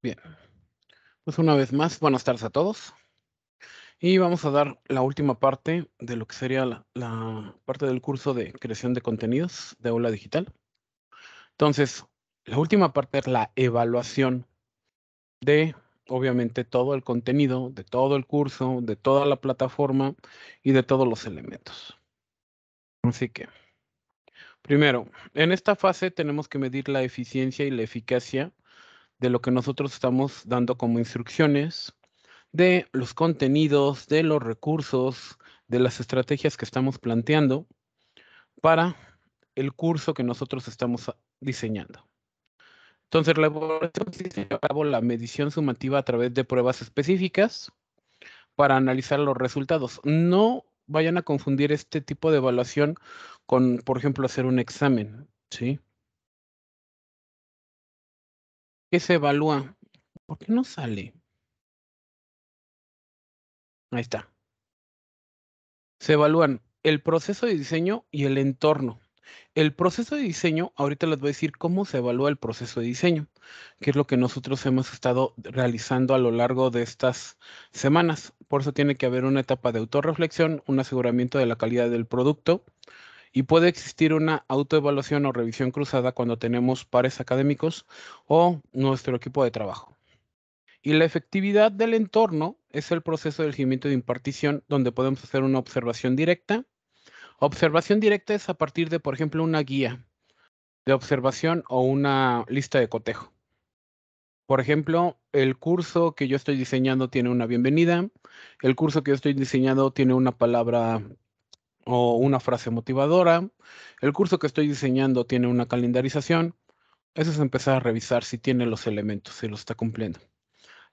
Bien, pues una vez más, buenas tardes a todos. Y vamos a dar la última parte de lo que sería la, parte del curso de creación de contenidos de aula digital. Entonces, la última parte es la evaluación de, obviamente, todo el contenido, de todo el curso, de toda la plataforma y de todos los elementos. Así que, primero, en esta fase tenemos que medir la eficiencia y la eficacia de lo que nosotros estamos dando como instrucciones, de los contenidos, de los recursos, de las estrategias que estamos planteando para el curso que nosotros estamos diseñando. Entonces, la evaluación se lleva a cabo la medición sumativa a través de pruebas específicas para analizar los resultados. No vayan a confundir este tipo de evaluación con, por ejemplo, hacer un examen, ¿sí? ¿Qué se evalúa. ¿Por qué no sale? Ahí está. Se evalúan el proceso de diseño y el entorno. El proceso de diseño, ahorita les voy a decir cómo se evalúa el proceso de diseño, que es lo que nosotros hemos estado realizando a lo largo de estas semanas. Por eso tiene que haber una etapa de autorreflexión, un aseguramiento de la calidad del producto, y puede existir una autoevaluación o revisión cruzada cuando tenemos pares académicos o nuestro equipo de trabajo. Y la efectividad del entorno es el proceso de seguimiento de impartición donde podemos hacer una observación directa. Observación directa es a partir de, por ejemplo, una guía de observación o una lista de cotejo. Por ejemplo, el curso que yo estoy diseñando tiene una bienvenida, el curso que yo estoy diseñando tiene una palabra o una frase motivadora. El curso que estoy diseñando tiene una calendarización. Eso es empezar a revisar si tiene los elementos, si lo está cumpliendo.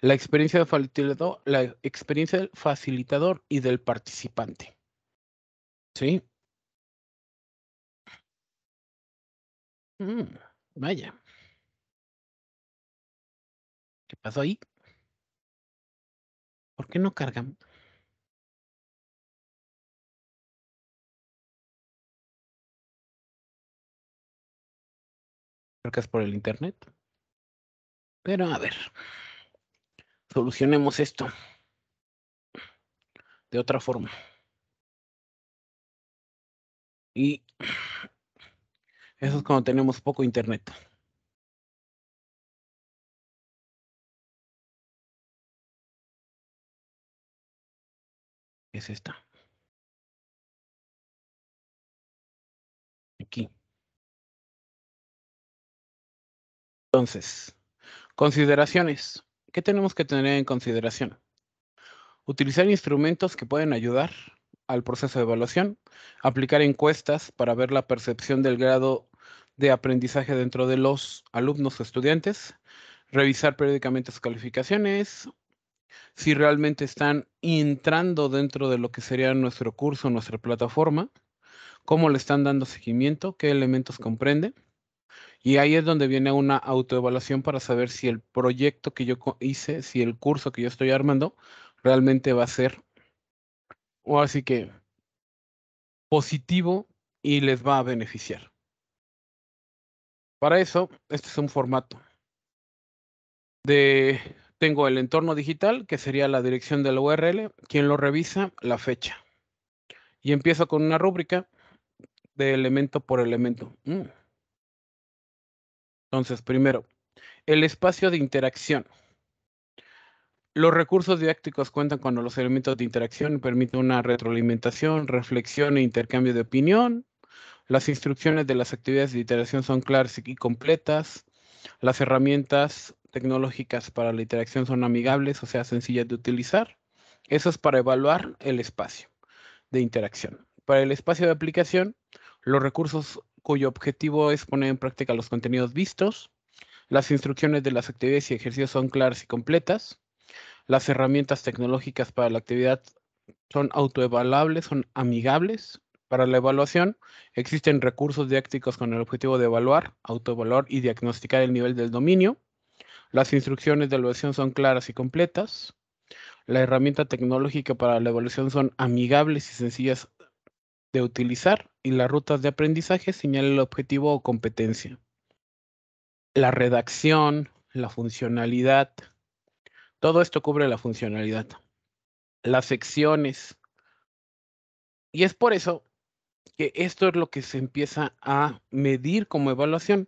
La experiencia, del facilitador, la experiencia del facilitador y del participante. ¿Sí? Mm, vaya. ¿Qué pasó ahí? ¿Por qué no cargan? Creo que es por el internet. Pero a ver. Solucionemos esto. De otra forma. Y eso es cuando tenemos poco internet. es esta. Aquí. Entonces, consideraciones. ¿Qué tenemos que tener en consideración? Utilizar instrumentos que pueden ayudar al proceso de evaluación, aplicar encuestas para ver la percepción del grado de aprendizaje dentro de los alumnos o estudiantes, revisar periódicamente sus calificaciones, si realmente están entrando dentro de lo que sería nuestro curso, nuestra plataforma, cómo le están dando seguimiento, qué elementos comprende, y ahí es donde viene una autoevaluación para saber si el proyecto que yo hice, si el curso que yo estoy armando, realmente va a ser, o así que, positivo y les va a beneficiar. Para eso, este es un formato de tengo el entorno digital, que sería la dirección de la URL, quien lo revisa, la fecha. Y empiezo con una rúbrica de elemento por elemento. Mm. Entonces, primero, el espacio de interacción. Los recursos didácticos cuentan con los elementos de interacción, permiten una retroalimentación, reflexión e intercambio de opinión. Las instrucciones de las actividades de interacción son claras y completas. Las herramientas tecnológicas para la interacción son amigables, o sea, sencillas de utilizar. Eso es para evaluar el espacio de interacción. Para el espacio de aplicación, los recursos cuyo objetivo es poner en práctica los contenidos vistos. Las instrucciones de las actividades y ejercicios son claras y completas. Las herramientas tecnológicas para la actividad son autoevaluables, son amigables. Para la evaluación existen recursos didácticos con el objetivo de evaluar, autoevaluar y diagnosticar el nivel del dominio. Las instrucciones de evaluación son claras y completas. La herramienta tecnológica para la evaluación son amigables y sencillas de utilizar y las rutas de aprendizaje señala el objetivo o competencia. La redacción, la funcionalidad, todo esto cubre la funcionalidad. Las secciones. Y es por eso que esto es lo que se empieza a medir como evaluación.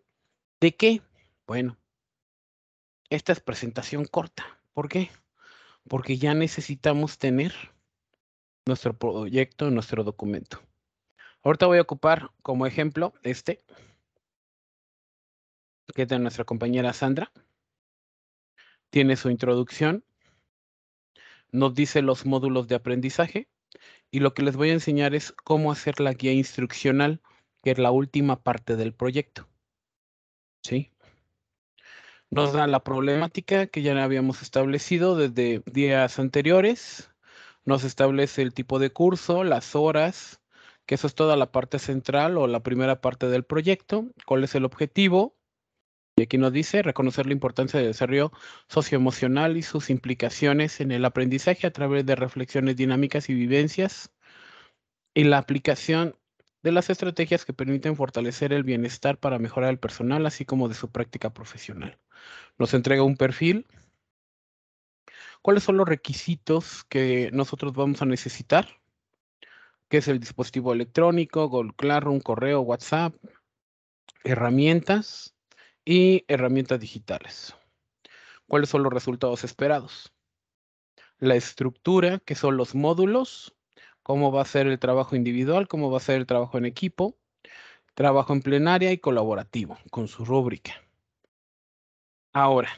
¿De qué? Bueno, esta es presentación corta. ¿Por qué? Porque ya necesitamos tener nuestro proyecto, nuestro documento. Ahorita voy a ocupar como ejemplo este, que es de nuestra compañera Sandra. Tiene su introducción, nos dice los módulos de aprendizaje y lo que les voy a enseñar es cómo hacer la guía instruccional, que es la última parte del proyecto. ¿Sí? Nos da la problemática que ya habíamos establecido desde días anteriores. Nos establece el tipo de curso, las horas, que eso es toda la parte central o la primera parte del proyecto, cuál es el objetivo. Y aquí nos dice reconocer la importancia del desarrollo socioemocional y sus implicaciones en el aprendizaje a través de reflexiones dinámicas y vivencias y la aplicación de las estrategias que permiten fortalecer el bienestar para mejorar el personal, así como de su práctica profesional. Nos entrega un perfil. ¿Cuáles son los requisitos que nosotros vamos a necesitar? qué es el dispositivo electrónico, Google Classroom, correo, WhatsApp, herramientas y herramientas digitales. ¿Cuáles son los resultados esperados? La estructura, que son los módulos, cómo va a ser el trabajo individual, cómo va a ser el trabajo en equipo, trabajo en plenaria y colaborativo, con su rúbrica. Ahora,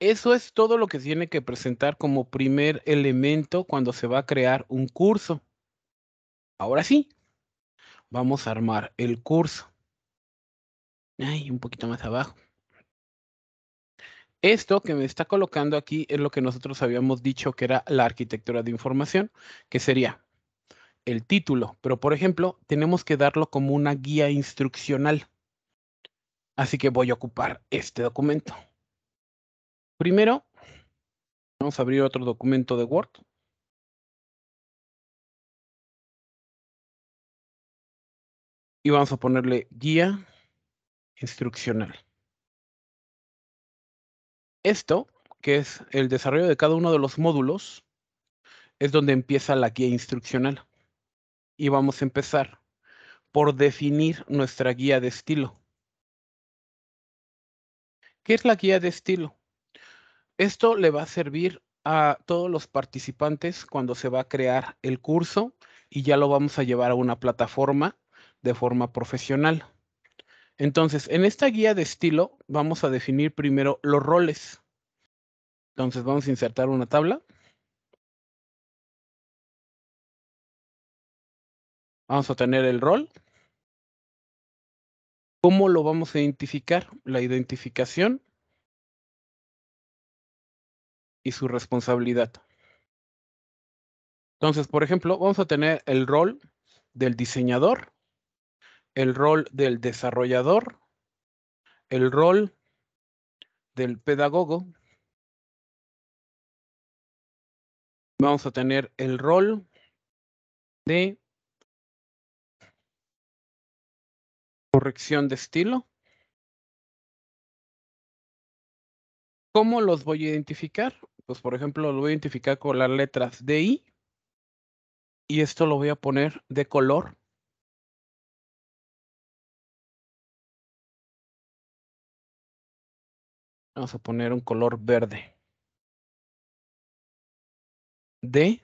eso es todo lo que tiene que presentar como primer elemento cuando se va a crear un curso. Ahora sí, vamos a armar el curso. Ahí, un poquito más abajo. Esto que me está colocando aquí es lo que nosotros habíamos dicho que era la arquitectura de información, que sería el título. Pero, por ejemplo, tenemos que darlo como una guía instruccional. Así que voy a ocupar este documento. Primero, vamos a abrir otro documento de Word. y vamos a ponerle guía instruccional. Esto, que es el desarrollo de cada uno de los módulos, es donde empieza la guía instruccional. Y vamos a empezar por definir nuestra guía de estilo. ¿Qué es la guía de estilo? Esto le va a servir a todos los participantes cuando se va a crear el curso y ya lo vamos a llevar a una plataforma de forma profesional. Entonces, en esta guía de estilo vamos a definir primero los roles. Entonces vamos a insertar una tabla. Vamos a tener el rol. ¿Cómo lo vamos a identificar? La identificación y su responsabilidad. Entonces, por ejemplo, vamos a tener el rol del diseñador el rol del desarrollador, el rol del pedagogo. Vamos a tener el rol de corrección de estilo. ¿Cómo los voy a identificar? Pues, por ejemplo, lo voy a identificar con las letras DI y esto lo voy a poner de color Vamos a poner un color verde. D.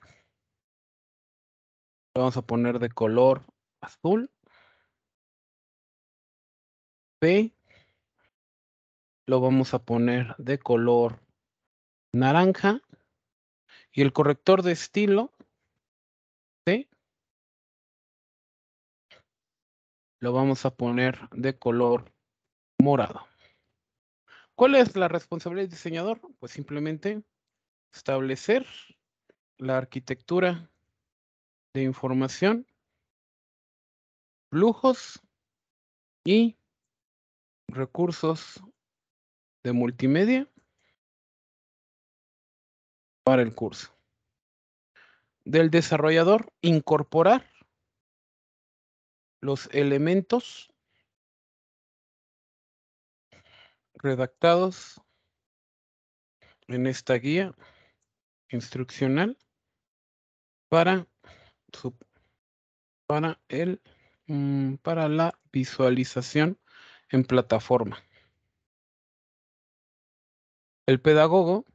Lo vamos a poner de color azul. P. Lo vamos a poner de color naranja. Y el corrector de estilo C. Lo vamos a poner de color morado. ¿Cuál es la responsabilidad del diseñador? Pues simplemente establecer la arquitectura de información, flujos y recursos de multimedia para el curso. Del desarrollador, incorporar los elementos redactados en esta guía instruccional para, para, el, mm, para la visualización en plataforma. El pedagogo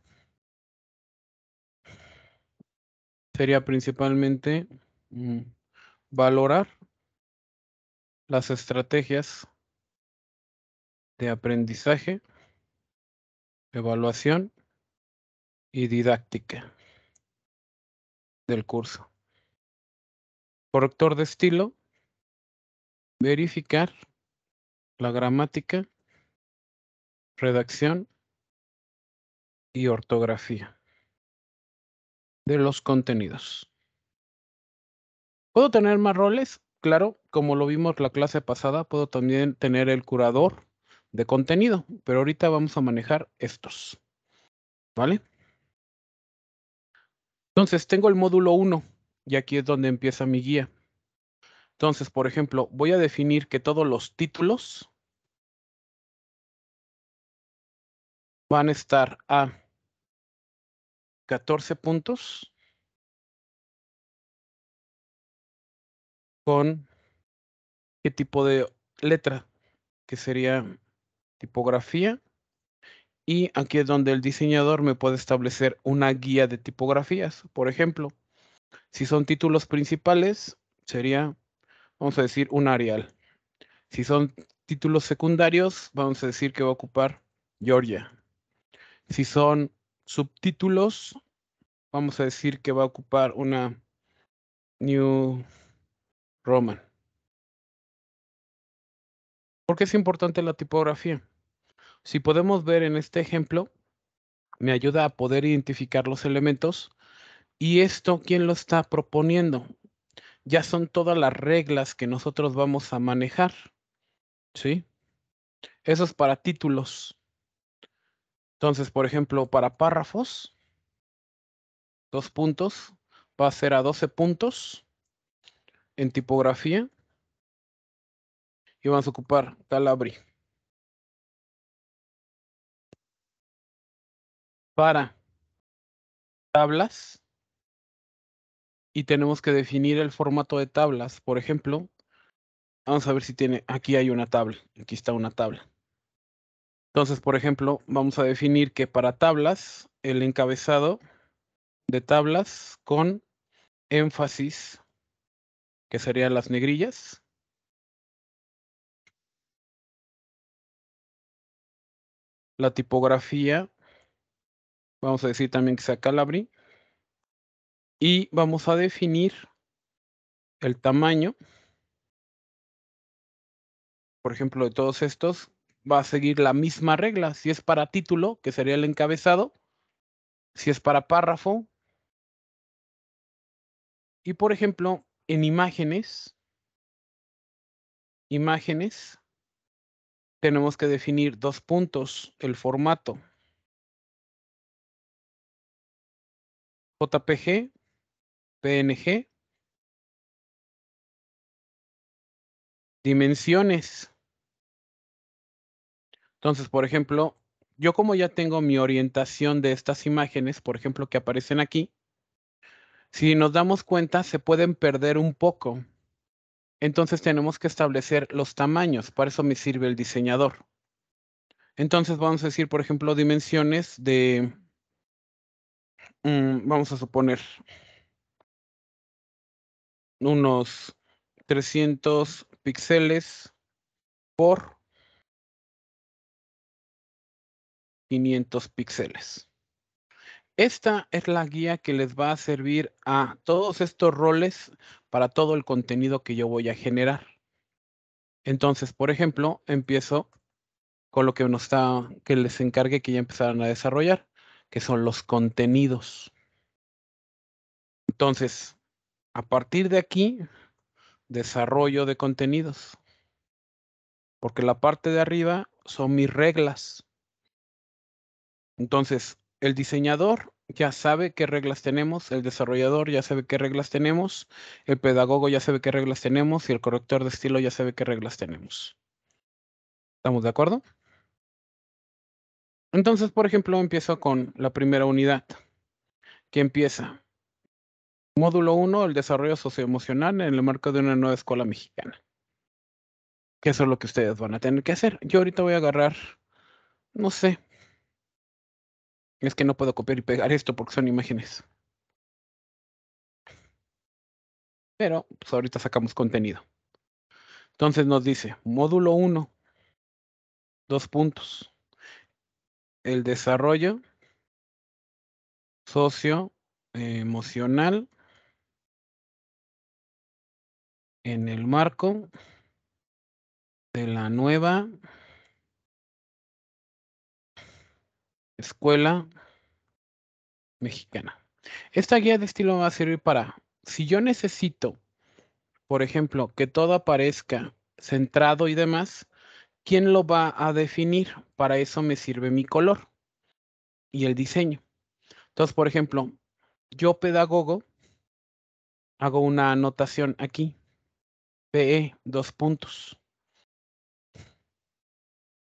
sería principalmente mm, valorar las estrategias de aprendizaje, evaluación y didáctica del curso. Corrector de estilo, verificar la gramática, redacción y ortografía de los contenidos. ¿Puedo tener más roles? Claro, como lo vimos la clase pasada, puedo también tener el curador, de contenido, pero ahorita vamos a manejar estos. ¿Vale? Entonces, tengo el módulo 1 y aquí es donde empieza mi guía. Entonces, por ejemplo, voy a definir que todos los títulos van a estar a 14 puntos con qué tipo de letra, que sería tipografía. Y aquí es donde el diseñador me puede establecer una guía de tipografías. Por ejemplo, si son títulos principales, sería, vamos a decir, un Arial. Si son títulos secundarios, vamos a decir que va a ocupar Georgia. Si son subtítulos, vamos a decir que va a ocupar una New Roman. ¿Por qué es importante la tipografía? Si podemos ver en este ejemplo, me ayuda a poder identificar los elementos. ¿Y esto quién lo está proponiendo? Ya son todas las reglas que nosotros vamos a manejar. ¿Sí? Eso es para títulos. Entonces, por ejemplo, para párrafos, dos puntos, va a ser a 12 puntos en tipografía y vamos a ocupar Calabri. Para tablas y tenemos que definir el formato de tablas. Por ejemplo, vamos a ver si tiene, aquí hay una tabla, aquí está una tabla. Entonces, por ejemplo, vamos a definir que para tablas, el encabezado de tablas con énfasis, que serían las negrillas, la tipografía, vamos a decir también que sea Calabri, y vamos a definir el tamaño, por ejemplo, de todos estos, va a seguir la misma regla. Si es para título, que sería el encabezado, si es para párrafo, y por ejemplo, en imágenes, imágenes, tenemos que definir dos puntos, el formato JPG, PNG, dimensiones. Entonces, por ejemplo, yo como ya tengo mi orientación de estas imágenes, por ejemplo, que aparecen aquí, si nos damos cuenta, se pueden perder un poco. Entonces tenemos que establecer los tamaños. Para eso me sirve el diseñador. Entonces vamos a decir, por ejemplo, dimensiones de... Mm, vamos a suponer unos 300 píxeles por 500 píxeles. Esta es la guía que les va a servir a todos estos roles para todo el contenido que yo voy a generar. Entonces, por ejemplo, empiezo con lo que nos está, que les encargue que ya empezaran a desarrollar, que son los contenidos. Entonces, a partir de aquí, desarrollo de contenidos. Porque la parte de arriba son mis reglas. Entonces, el diseñador ya sabe qué reglas tenemos, el desarrollador ya sabe qué reglas tenemos, el pedagogo ya sabe qué reglas tenemos y el corrector de estilo ya sabe qué reglas tenemos. ¿Estamos de acuerdo? Entonces, por ejemplo, empiezo con la primera unidad, que empieza. Módulo 1, el desarrollo socioemocional en el marco de una nueva escuela mexicana. ¿Qué eso es lo que ustedes van a tener que hacer. Yo ahorita voy a agarrar, no sé, es que no puedo copiar y pegar esto porque son imágenes. Pero pues, ahorita sacamos contenido. Entonces nos dice, módulo 1, dos puntos. El desarrollo socio emocional en el marco de la nueva Escuela Mexicana. Esta guía de estilo va a servir para, si yo necesito, por ejemplo, que todo aparezca centrado y demás, ¿quién lo va a definir? Para eso me sirve mi color y el diseño. Entonces, por ejemplo, yo pedagogo hago una anotación aquí. PE, dos puntos.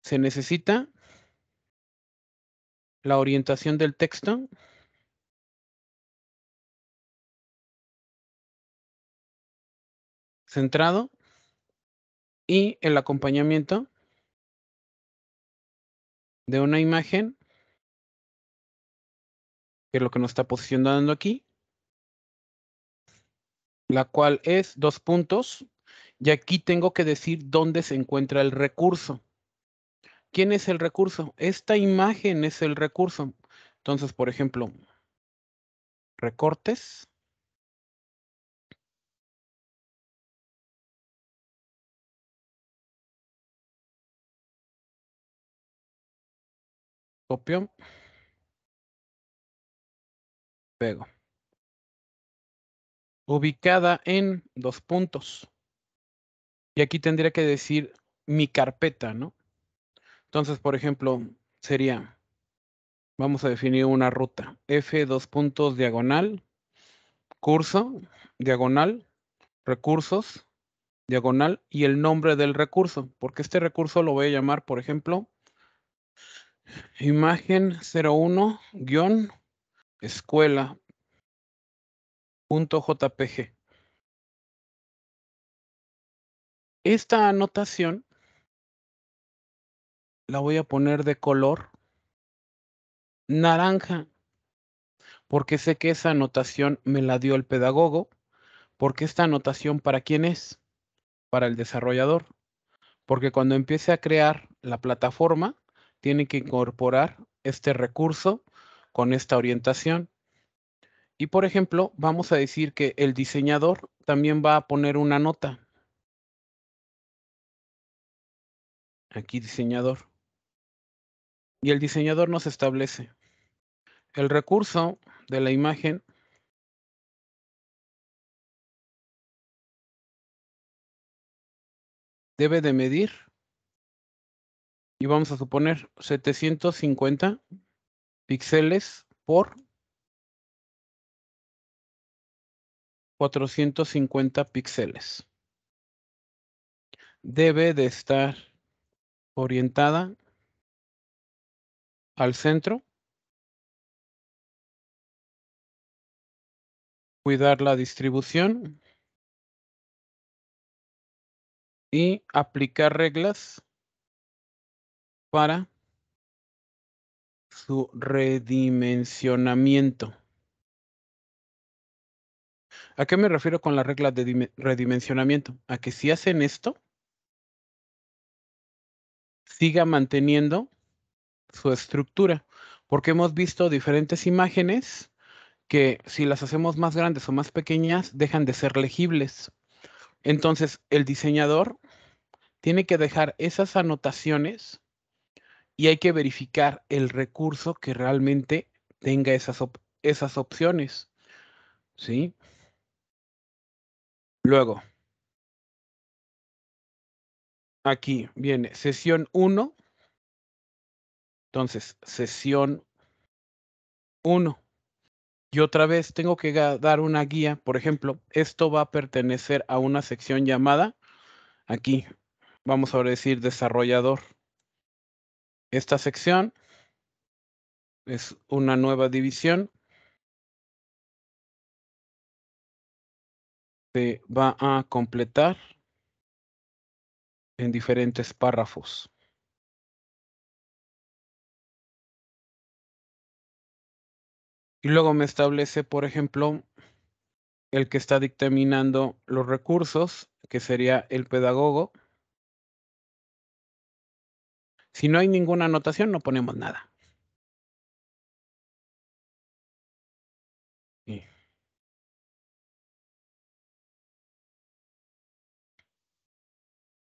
Se necesita la orientación del texto. Centrado. Y el acompañamiento de una imagen, que es lo que nos está posicionando aquí, la cual es dos puntos, y aquí tengo que decir dónde se encuentra el recurso. ¿Quién es el recurso? Esta imagen es el recurso. Entonces, por ejemplo, recortes. Copio. Pego. Ubicada en dos puntos. Y aquí tendría que decir mi carpeta, ¿no? Entonces, por ejemplo, sería, vamos a definir una ruta, F dos puntos diagonal, curso, diagonal, recursos, diagonal y el nombre del recurso, porque este recurso lo voy a llamar, por ejemplo, imagen 01 escuelajpg Esta anotación la voy a poner de color naranja, porque sé que esa anotación me la dio el pedagogo, porque esta anotación para quién es, para el desarrollador, porque cuando empiece a crear la plataforma, tiene que incorporar este recurso con esta orientación. Y por ejemplo, vamos a decir que el diseñador también va a poner una nota. Aquí diseñador y el diseñador nos establece. El recurso de la imagen debe de medir y vamos a suponer 750 píxeles por 450 píxeles. Debe de estar orientada al centro, cuidar la distribución y aplicar reglas para su redimensionamiento. ¿A qué me refiero con las reglas de redimensionamiento? A que si hacen esto, siga manteniendo su estructura, porque hemos visto diferentes imágenes que si las hacemos más grandes o más pequeñas, dejan de ser legibles. Entonces, el diseñador tiene que dejar esas anotaciones y hay que verificar el recurso que realmente tenga esas, esas opciones. ¿Sí? Luego, aquí viene sesión 1, entonces, sesión 1. Y otra vez tengo que dar una guía. Por ejemplo, esto va a pertenecer a una sección llamada, aquí, vamos a decir desarrollador. Esta sección es una nueva división. Se va a completar en diferentes párrafos. Y luego me establece, por ejemplo, el que está dictaminando los recursos, que sería el pedagogo. Si no hay ninguna anotación, no ponemos nada.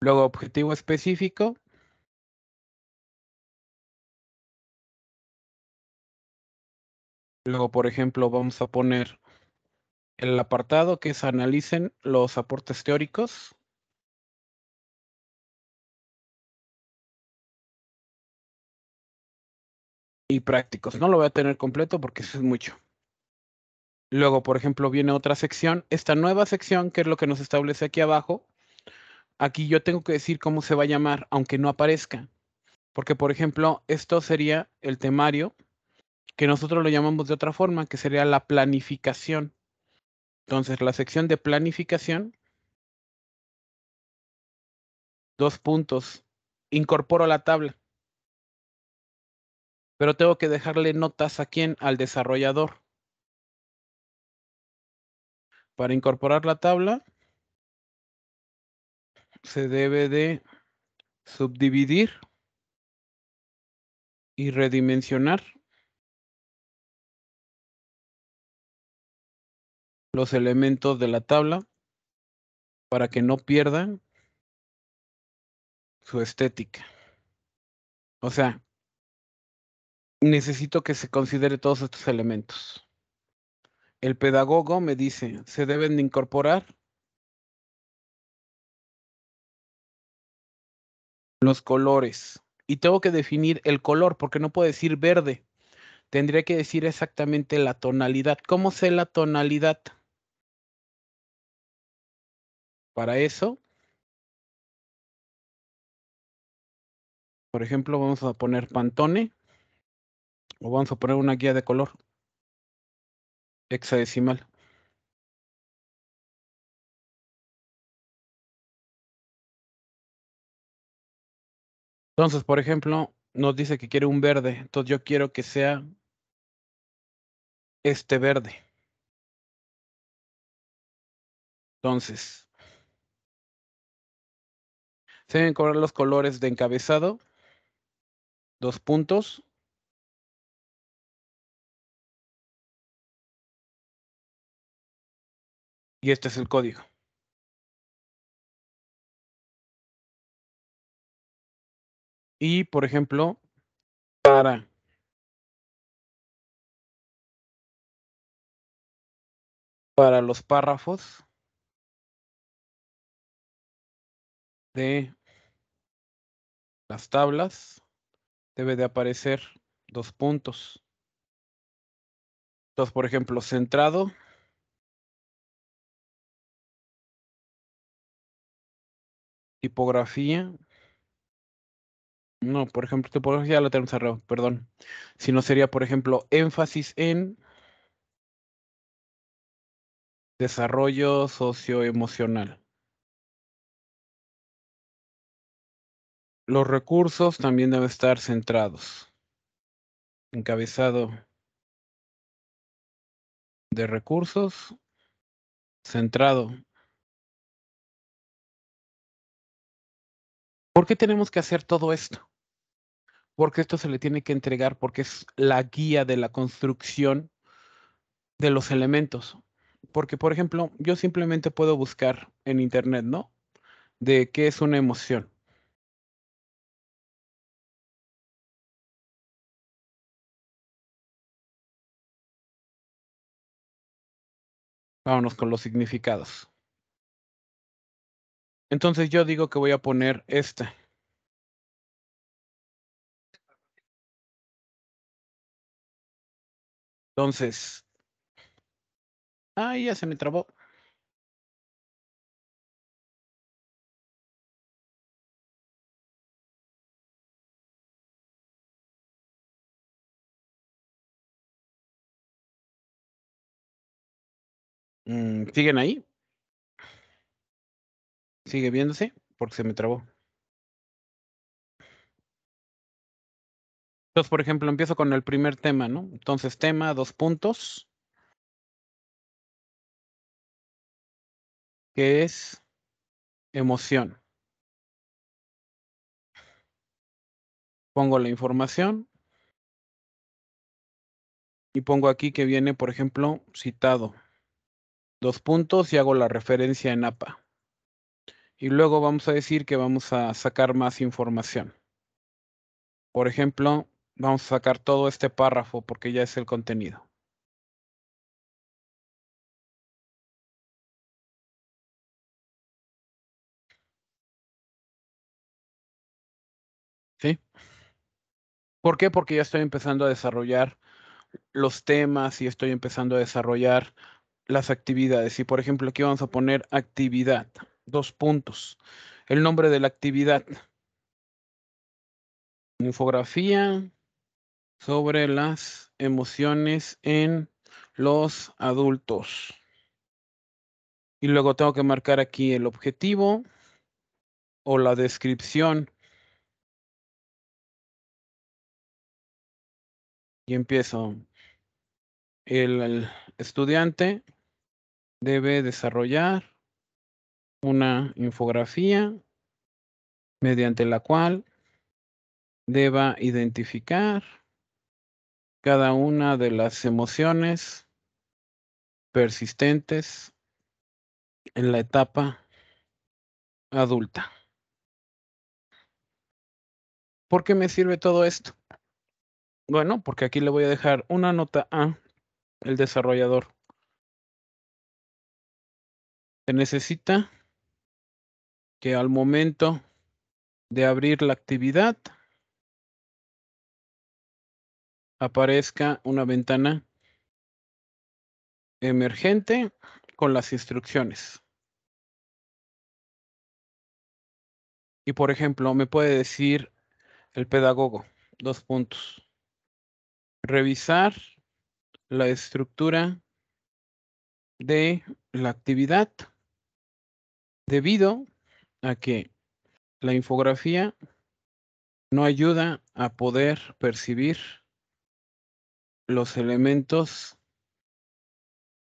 Luego, objetivo específico, Luego, por ejemplo, vamos a poner el apartado que es analicen los aportes teóricos. Y prácticos. No lo voy a tener completo porque eso es mucho. Luego, por ejemplo, viene otra sección. Esta nueva sección, que es lo que nos establece aquí abajo, aquí yo tengo que decir cómo se va a llamar, aunque no aparezca. Porque, por ejemplo, esto sería el temario que nosotros lo llamamos de otra forma, que sería la planificación. Entonces, la sección de planificación, dos puntos, incorporo la tabla. Pero tengo que dejarle notas a quién, al desarrollador. Para incorporar la tabla, se debe de subdividir y redimensionar los elementos de la tabla para que no pierdan su estética. O sea, necesito que se considere todos estos elementos. El pedagogo me dice, se deben incorporar los colores. Y tengo que definir el color, porque no puedo decir verde. Tendría que decir exactamente la tonalidad. ¿Cómo sé la tonalidad? Para eso, por ejemplo, vamos a poner Pantone o vamos a poner una guía de color hexadecimal. Entonces, por ejemplo, nos dice que quiere un verde. Entonces yo quiero que sea este verde. Entonces, se deben cobrar los colores de encabezado, dos puntos. Y este es el código. Y, por ejemplo, para para los párrafos de las tablas, debe de aparecer dos puntos. Entonces, por ejemplo, centrado. Tipografía. No, por ejemplo, tipografía la tenemos arriba, perdón. Si no sería, por ejemplo, énfasis en desarrollo socioemocional. Los recursos también deben estar centrados. Encabezado de recursos, centrado. ¿Por qué tenemos que hacer todo esto? Porque esto se le tiene que entregar porque es la guía de la construcción de los elementos. Porque, por ejemplo, yo simplemente puedo buscar en internet, ¿no? De qué es una emoción. Vámonos con los significados. Entonces yo digo que voy a poner esta. Entonces. Ay, ya se me trabó. Mm, ¿Siguen ahí? ¿Sigue viéndose? Porque se me trabó. Entonces, por ejemplo, empiezo con el primer tema, ¿no? Entonces, tema, dos puntos. Que es emoción. Pongo la información. Y pongo aquí que viene, por ejemplo, citado dos puntos y hago la referencia en APA. Y luego vamos a decir que vamos a sacar más información. Por ejemplo, vamos a sacar todo este párrafo porque ya es el contenido. ¿Sí? ¿Por qué? Porque ya estoy empezando a desarrollar los temas y estoy empezando a desarrollar las actividades. Y por ejemplo, aquí vamos a poner actividad, dos puntos. El nombre de la actividad. Infografía sobre las emociones en los adultos. Y luego tengo que marcar aquí el objetivo o la descripción. Y empiezo el, estudiante debe desarrollar una infografía mediante la cual deba identificar cada una de las emociones persistentes en la etapa adulta. ¿Por qué me sirve todo esto? Bueno, porque aquí le voy a dejar una nota A el desarrollador. Se necesita que al momento de abrir la actividad aparezca una ventana emergente con las instrucciones. Y por ejemplo, me puede decir el pedagogo, dos puntos. Revisar la estructura de la actividad debido a que la infografía no ayuda a poder percibir los elementos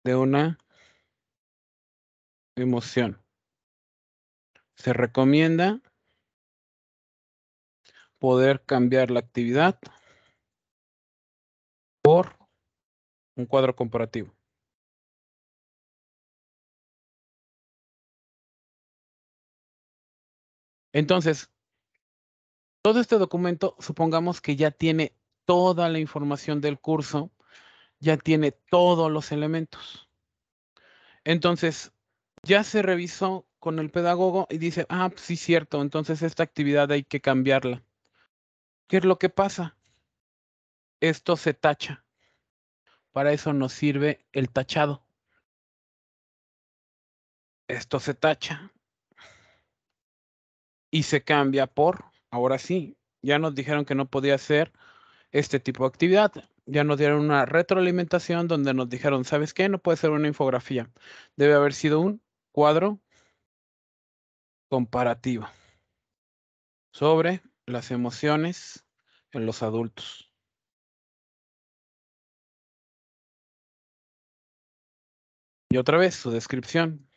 de una emoción. Se recomienda poder cambiar la actividad por un cuadro comparativo. Entonces, todo este documento, supongamos que ya tiene toda la información del curso, ya tiene todos los elementos. Entonces, ya se revisó con el pedagogo y dice, ah, pues sí, cierto, entonces esta actividad hay que cambiarla. ¿Qué es lo que pasa? Esto se tacha. Para eso nos sirve el tachado. Esto se tacha y se cambia por, ahora sí, ya nos dijeron que no podía ser este tipo de actividad. Ya nos dieron una retroalimentación donde nos dijeron, ¿sabes qué? No puede ser una infografía. Debe haber sido un cuadro comparativo sobre las emociones en los adultos. Y otra vez su descripción.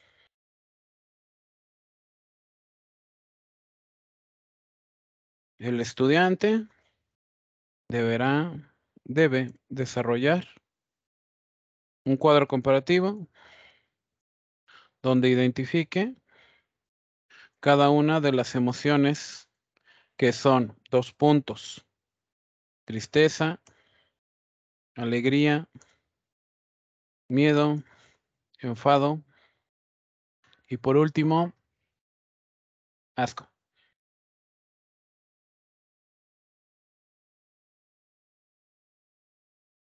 El estudiante deberá, debe desarrollar un cuadro comparativo donde identifique cada una de las emociones que son dos puntos, tristeza, alegría, miedo, enfado. Y por último, asco.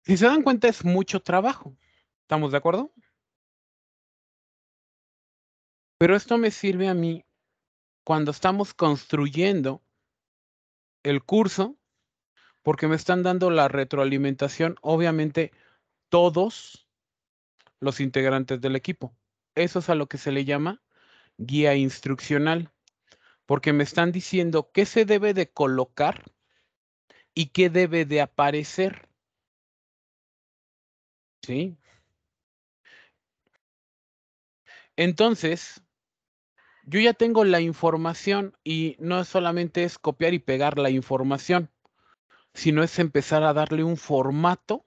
Si se dan cuenta, es mucho trabajo. ¿Estamos de acuerdo? Pero esto me sirve a mí cuando estamos construyendo el curso, porque me están dando la retroalimentación, obviamente, todos los integrantes del equipo. Eso es a lo que se le llama guía instruccional, porque me están diciendo qué se debe de colocar y qué debe de aparecer. ¿Sí? Entonces, yo ya tengo la información y no solamente es copiar y pegar la información, sino es empezar a darle un formato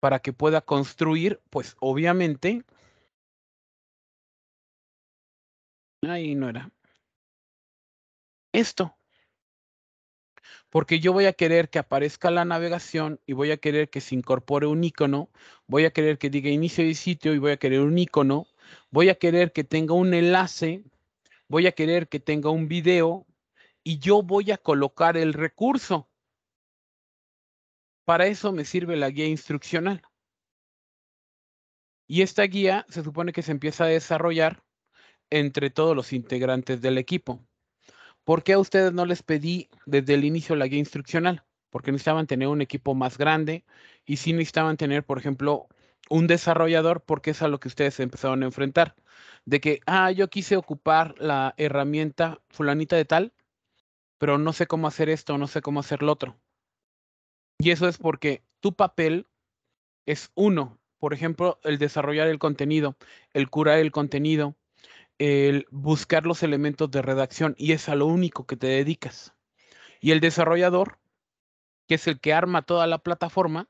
para que pueda construir, pues obviamente... Ahí no era. Esto. Porque yo voy a querer que aparezca la navegación y voy a querer que se incorpore un icono, voy a querer que diga inicio de sitio y voy a querer un icono, voy a querer que tenga un enlace, voy a querer que tenga un video y yo voy a colocar el recurso. Para eso me sirve la guía instruccional. Y esta guía se supone que se empieza a desarrollar entre todos los integrantes del equipo. ¿Por qué a ustedes no les pedí desde el inicio la guía instruccional? Porque necesitaban tener un equipo más grande y sí necesitaban tener, por ejemplo, un desarrollador, porque es a lo que ustedes empezaron a enfrentar. De que, ah, yo quise ocupar la herramienta fulanita de tal, pero no sé cómo hacer esto, no sé cómo hacer lo otro. Y eso es porque tu papel es uno. Por ejemplo, el desarrollar el contenido, el curar el contenido, el buscar los elementos de redacción y es a lo único que te dedicas. Y el desarrollador, que es el que arma toda la plataforma,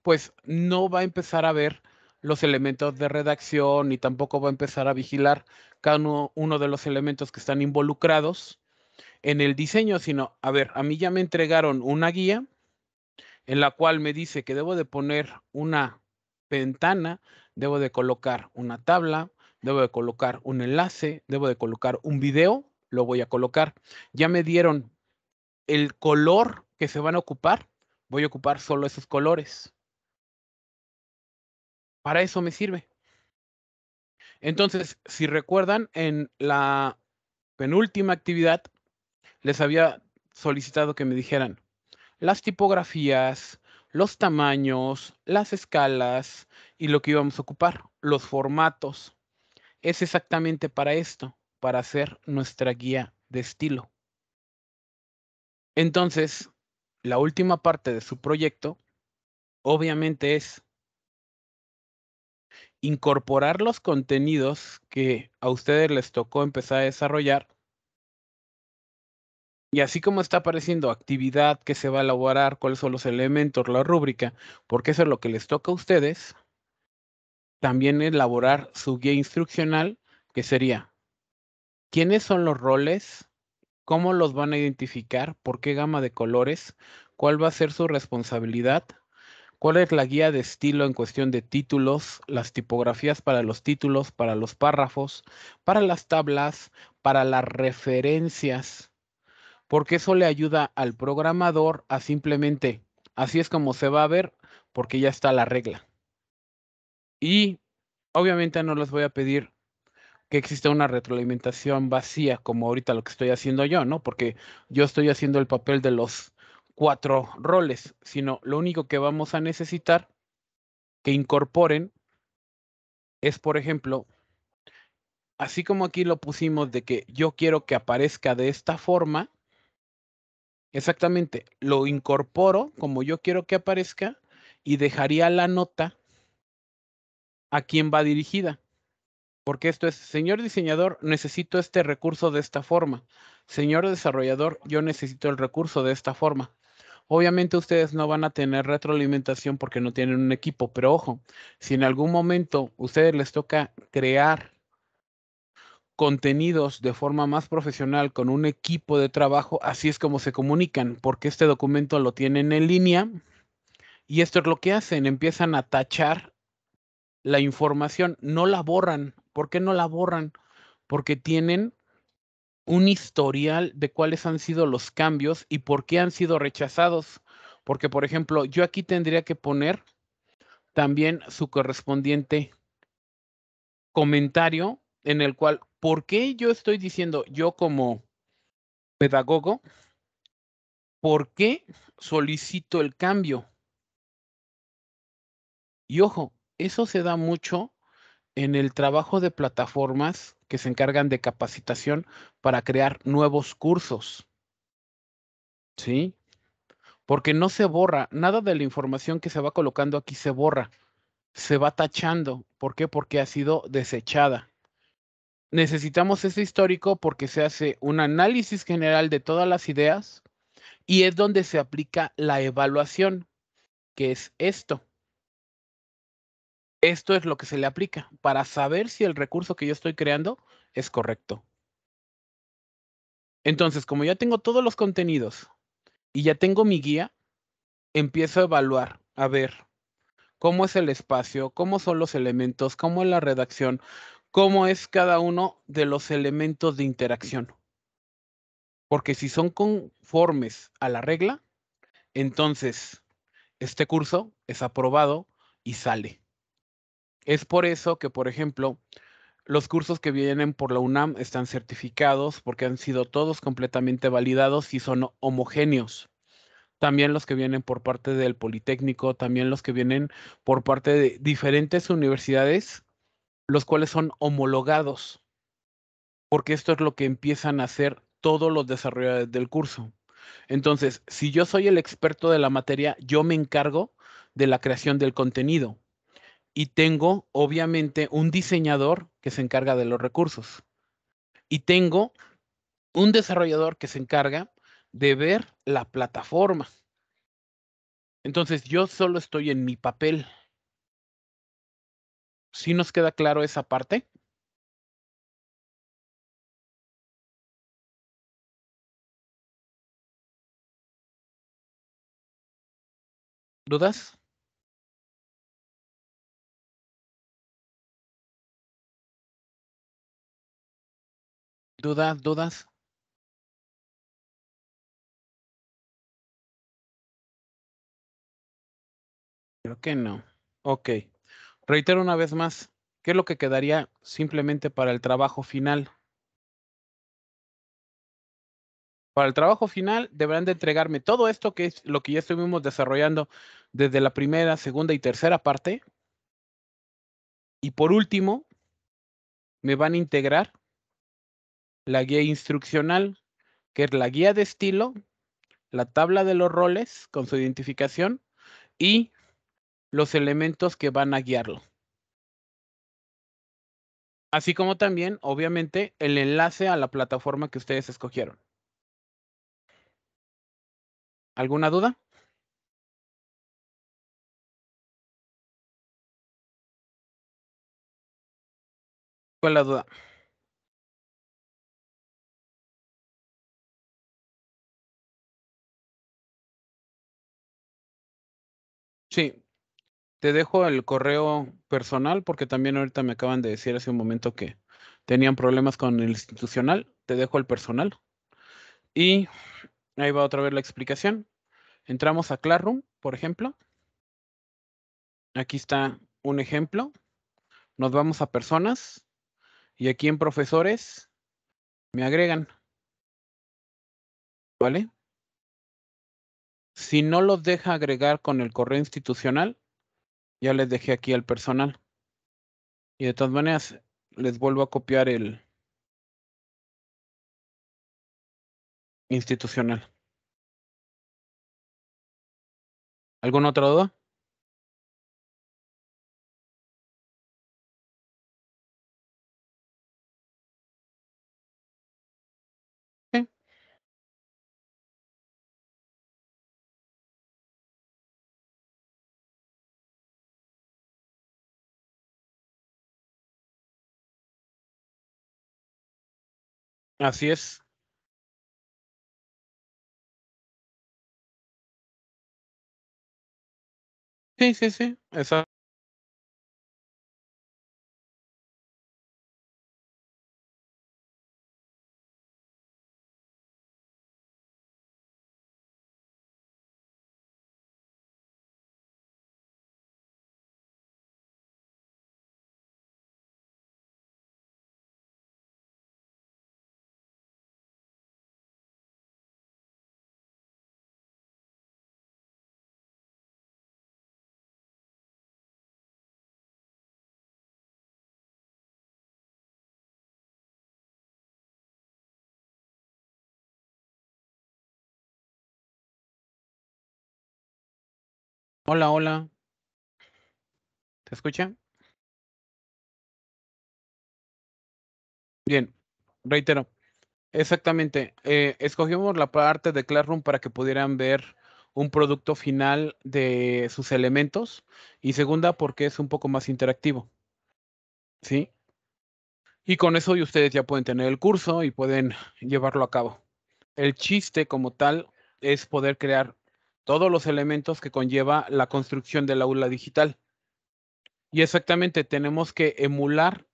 pues no va a empezar a ver los elementos de redacción y tampoco va a empezar a vigilar cada uno, uno de los elementos que están involucrados en el diseño, sino, a ver, a mí ya me entregaron una guía, en la cual me dice que debo de poner una ventana, debo de colocar una tabla, debo de colocar un enlace, debo de colocar un video, lo voy a colocar. Ya me dieron el color que se van a ocupar, voy a ocupar solo esos colores. Para eso me sirve. Entonces, si recuerdan, en la penúltima actividad les había solicitado que me dijeran las tipografías, los tamaños, las escalas y lo que íbamos a ocupar, los formatos. Es exactamente para esto, para hacer nuestra guía de estilo. Entonces, la última parte de su proyecto, obviamente, es incorporar los contenidos que a ustedes les tocó empezar a desarrollar y así como está apareciendo actividad que se va a elaborar, cuáles son los elementos, la rúbrica, porque eso es lo que les toca a ustedes, también elaborar su guía instruccional, que sería quiénes son los roles, cómo los van a identificar, por qué gama de colores, cuál va a ser su responsabilidad, cuál es la guía de estilo en cuestión de títulos, las tipografías para los títulos, para los párrafos, para las tablas, para las referencias porque eso le ayuda al programador a simplemente, así es como se va a ver, porque ya está la regla. Y obviamente no les voy a pedir que exista una retroalimentación vacía, como ahorita lo que estoy haciendo yo, ¿no? Porque yo estoy haciendo el papel de los cuatro roles, sino lo único que vamos a necesitar que incorporen es, por ejemplo, así como aquí lo pusimos de que yo quiero que aparezca de esta forma, Exactamente, lo incorporo como yo quiero que aparezca y dejaría la nota a quien va dirigida. Porque esto es, señor diseñador, necesito este recurso de esta forma. Señor desarrollador, yo necesito el recurso de esta forma. Obviamente ustedes no van a tener retroalimentación porque no tienen un equipo, pero ojo, si en algún momento ustedes les toca crear contenidos de forma más profesional con un equipo de trabajo, así es como se comunican, porque este documento lo tienen en línea y esto es lo que hacen, empiezan a tachar la información, no la borran. ¿Por qué no la borran? Porque tienen un historial de cuáles han sido los cambios y por qué han sido rechazados. Porque, por ejemplo, yo aquí tendría que poner también su correspondiente comentario en el cual, ¿por qué yo estoy diciendo, yo como pedagogo, por qué solicito el cambio? Y ojo, eso se da mucho en el trabajo de plataformas que se encargan de capacitación para crear nuevos cursos. ¿Sí? Porque no se borra, nada de la información que se va colocando aquí se borra, se va tachando. ¿Por qué? Porque ha sido desechada necesitamos ese histórico porque se hace un análisis general de todas las ideas y es donde se aplica la evaluación, que es esto. Esto es lo que se le aplica para saber si el recurso que yo estoy creando es correcto. Entonces, como ya tengo todos los contenidos y ya tengo mi guía, empiezo a evaluar, a ver cómo es el espacio, cómo son los elementos, cómo es la redacción, cómo es cada uno de los elementos de interacción. Porque si son conformes a la regla, entonces este curso es aprobado y sale. Es por eso que, por ejemplo, los cursos que vienen por la UNAM están certificados porque han sido todos completamente validados y son homogéneos. También los que vienen por parte del Politécnico, también los que vienen por parte de diferentes universidades los cuales son homologados, porque esto es lo que empiezan a hacer todos los desarrolladores del curso. Entonces, si yo soy el experto de la materia, yo me encargo de la creación del contenido y tengo, obviamente, un diseñador que se encarga de los recursos y tengo un desarrollador que se encarga de ver la plataforma. Entonces, yo solo estoy en mi papel. ¿Sí nos queda claro esa parte? ¿Dudas? ¿Dudas? ¿Dudas? Creo que no. Okay. Reitero una vez más, ¿qué es lo que quedaría simplemente para el trabajo final? Para el trabajo final deberán de entregarme todo esto que es lo que ya estuvimos desarrollando desde la primera, segunda y tercera parte. Y por último, me van a integrar la guía instruccional, que es la guía de estilo, la tabla de los roles con su identificación y los elementos que van a guiarlo. Así como también, obviamente, el enlace a la plataforma que ustedes escogieron. ¿Alguna duda? ¿Cuál es la duda? Sí, te dejo el correo personal porque también ahorita me acaban de decir hace un momento que tenían problemas con el institucional. Te dejo el personal. Y ahí va otra vez la explicación. Entramos a Classroom, por ejemplo. Aquí está un ejemplo. Nos vamos a personas. Y aquí en profesores me agregan. ¿Vale? Si no los deja agregar con el correo institucional, ya les dejé aquí al personal. Y de todas maneras, les vuelvo a copiar el institucional. ¿Alguna otra duda? Así es. Sí, sí, sí, esa Hola, hola. ¿Te escuchan? Bien, reitero. Exactamente. Eh, escogimos la parte de Classroom para que pudieran ver un producto final de sus elementos y segunda porque es un poco más interactivo. ¿Sí? Y con eso ustedes ya pueden tener el curso y pueden llevarlo a cabo. El chiste como tal es poder crear todos los elementos que conlleva la construcción del aula digital. Y exactamente, tenemos que emular,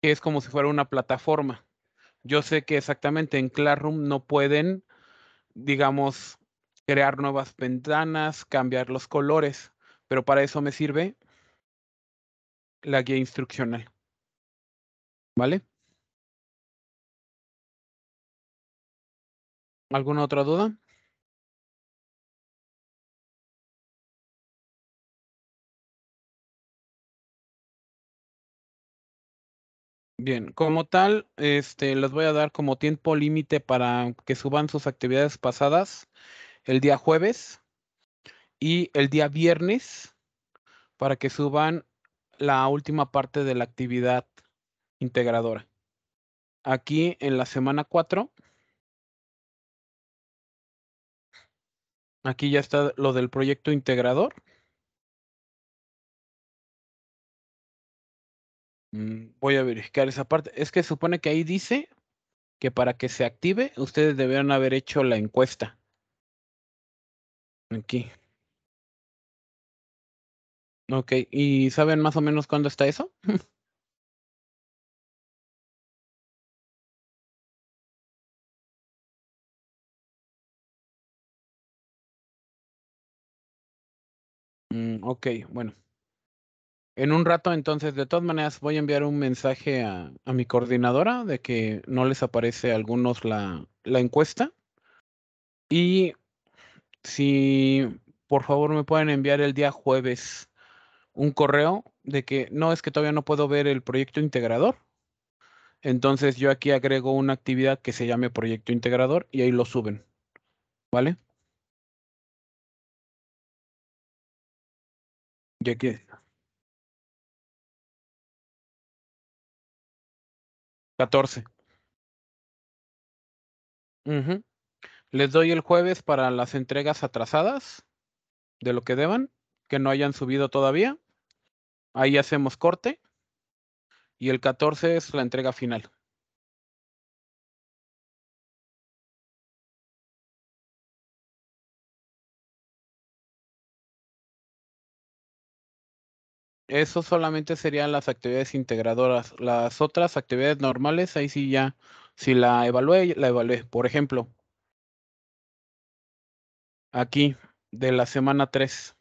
que es como si fuera una plataforma. Yo sé que exactamente en Classroom no pueden, digamos, crear nuevas ventanas, cambiar los colores, pero para eso me sirve la guía instruccional. ¿Vale? ¿Alguna otra duda? Bien, como tal, este, les voy a dar como tiempo límite para que suban sus actividades pasadas el día jueves y el día viernes para que suban la última parte de la actividad integradora. Aquí en la semana 4, aquí ya está lo del proyecto integrador. Mm, voy a verificar esa parte. Es que supone que ahí dice que para que se active, ustedes deberían haber hecho la encuesta. Aquí. Ok, ¿y saben más o menos cuándo está eso? Mm, ok, bueno en un rato, entonces, de todas maneras, voy a enviar un mensaje a, mi coordinadora de que no les aparece a algunos la, la encuesta. Y si por favor me pueden enviar el día jueves un correo de que no es que todavía no puedo ver el proyecto integrador. Entonces yo aquí agrego una actividad que se llame proyecto integrador y ahí lo suben. ¿Vale? Y aquí 14. Les doy el jueves para las entregas atrasadas de lo que deban, que no hayan subido todavía. Ahí hacemos corte. Y el 14 es la entrega final. Eso solamente serían las actividades integradoras. Las otras actividades normales, ahí sí ya, si la evalué, la evalué. Por ejemplo, aquí de la semana 3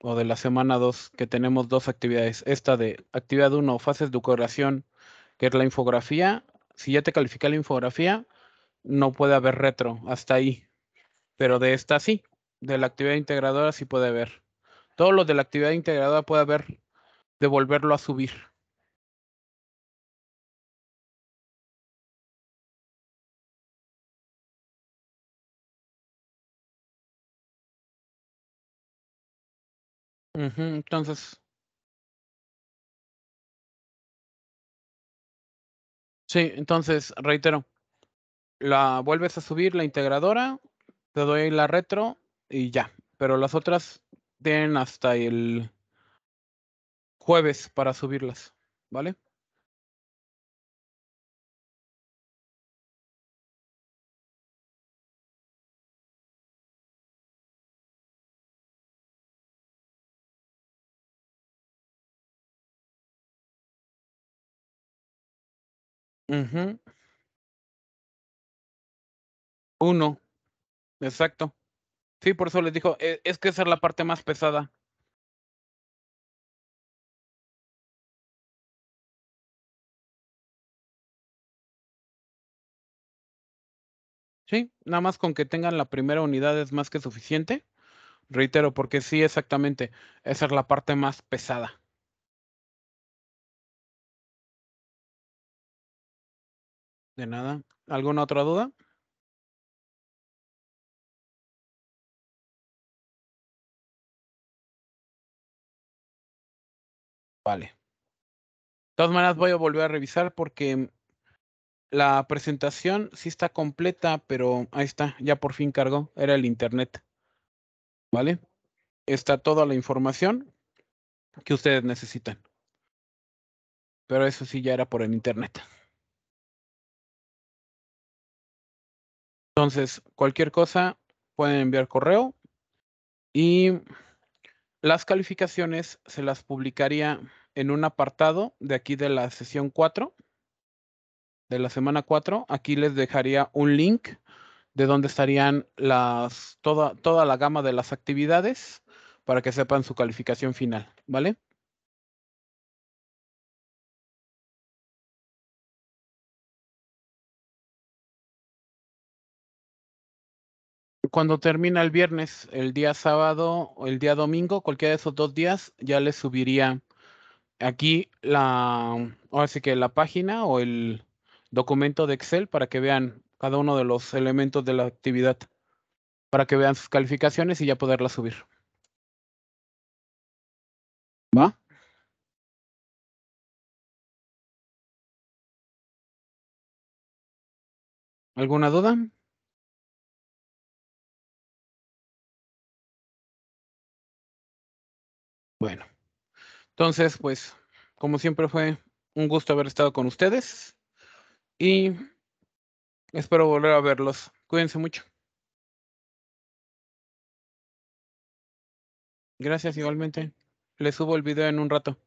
o de la semana 2 que tenemos dos actividades. Esta de actividad 1, fases de decoración, que es la infografía. Si ya te califica la infografía, no puede haber retro hasta ahí. Pero de esta sí, de la actividad integradora sí puede haber. Todos los de la actividad integrada puede haber volverlo a subir. entonces, Sí, entonces, reitero, la vuelves a subir la integradora, te doy la retro y ya, pero las otras tienen hasta el jueves para subirlas, ¿vale? Uh Uno, exacto. Sí, por eso les dijo, e, es que esa es la parte más pesada. Sí, nada más con que tengan la primera unidad es más que suficiente. Reitero, porque sí, exactamente, esa es la parte más pesada. De nada. ¿Alguna otra duda? Vale. De todas maneras, voy a volver a revisar porque la presentación sí está completa, pero ahí está, ya por fin cargó, era el internet. ¿Vale? Está toda la información que ustedes necesitan. Pero eso sí ya era por el internet. Entonces, cualquier cosa pueden enviar correo y las calificaciones se las publicaría en un apartado de aquí de la sesión 4, de la semana 4. Aquí les dejaría un link de donde estarían las, toda, toda la gama de las actividades para que sepan su calificación final, ¿vale? Cuando termina el viernes, el día sábado o el día domingo, cualquiera de esos dos días, ya les subiría aquí la, ahora que la página o el documento de Excel para que vean cada uno de los elementos de la actividad, para que vean sus calificaciones y ya poderlas subir. ¿Va? ¿Alguna duda? Bueno. Entonces, pues, como siempre fue un gusto haber estado con ustedes y espero volver a verlos. Cuídense mucho. Gracias igualmente. Les subo el video en un rato.